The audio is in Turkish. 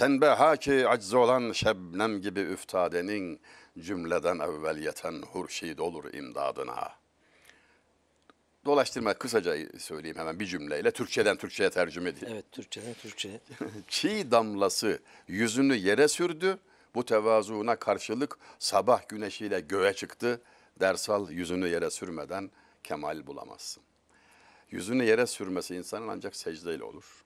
Tenbeha ki acz olan şebnem gibi üftadenin cümleden evvel yeten hurşid olur imdadına. Dolaştırma kısaca söyleyeyim hemen bir cümleyle. Türkçeden Türkçeye tercüme edeyim. Evet Türkçeden Türkçeye. Çiğ damlası yüzünü yere sürdü. Bu tevazuuna karşılık sabah güneşiyle göğe çıktı. Dersal yüzünü yere sürmeden kemal bulamazsın. Yüzünü yere sürmesi insanın ancak secdeyle olur.